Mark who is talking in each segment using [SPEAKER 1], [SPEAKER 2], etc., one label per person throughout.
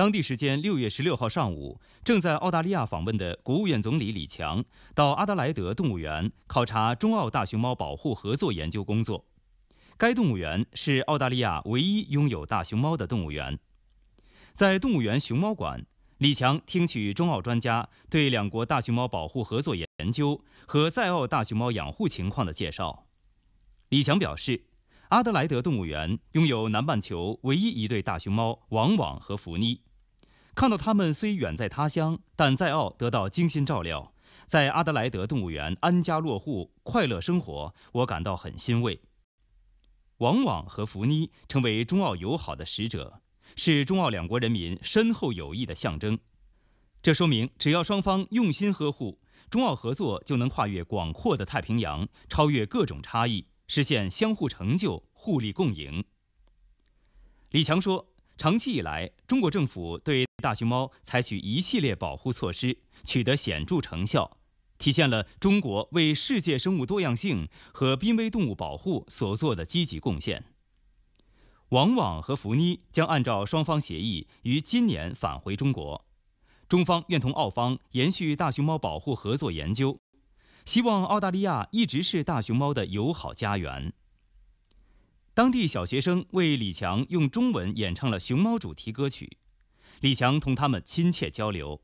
[SPEAKER 1] 当地时间六月十六号上午，正在澳大利亚访问的国务院总理李强到阿德莱德动物园考察中澳大熊猫保护合作研究工作。该动物园是澳大利亚唯一拥有大熊猫的动物园。在动物园熊猫馆，李强听取中澳专家对两国大熊猫保护合作研究和在澳大熊猫养护情况的介绍。李强表示，阿德莱德动物园拥有南半球唯一一对大熊猫“王网和“福妮”。看到他们虽远在他乡，但在澳得到精心照料，在阿德莱德动物园安家落户，快乐生活，我感到很欣慰。往往和福妮成为中澳友好的使者，是中澳两国人民深厚友谊的象征。这说明，只要双方用心呵护，中澳合作就能跨越广阔的太平洋，超越各种差异，实现相互成就、互利共赢。李强说：“长期以来，中国政府对。”大熊猫采取一系列保护措施，取得显著成效，体现了中国为世界生物多样性和濒危动物保护所做的积极贡献。王网和福妮将按照双方协议于今年返回中国，中方愿同澳方延续大熊猫保护合作研究，希望澳大利亚一直是大熊猫的友好家园。当地小学生为李强用中文演唱了熊猫主题歌曲。李强同他们亲切交流。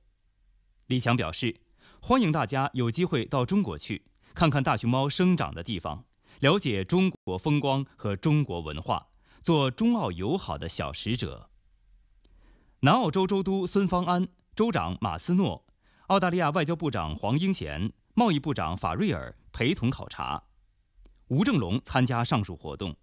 [SPEAKER 1] 李强表示，欢迎大家有机会到中国去，看看大熊猫生长的地方，了解中国风光和中国文化，做中澳友好的小使者。南澳洲州都孙芳安州长马斯诺、澳大利亚外交部长黄英贤、贸易部长法瑞尔陪同考察，吴正龙参加上述活动。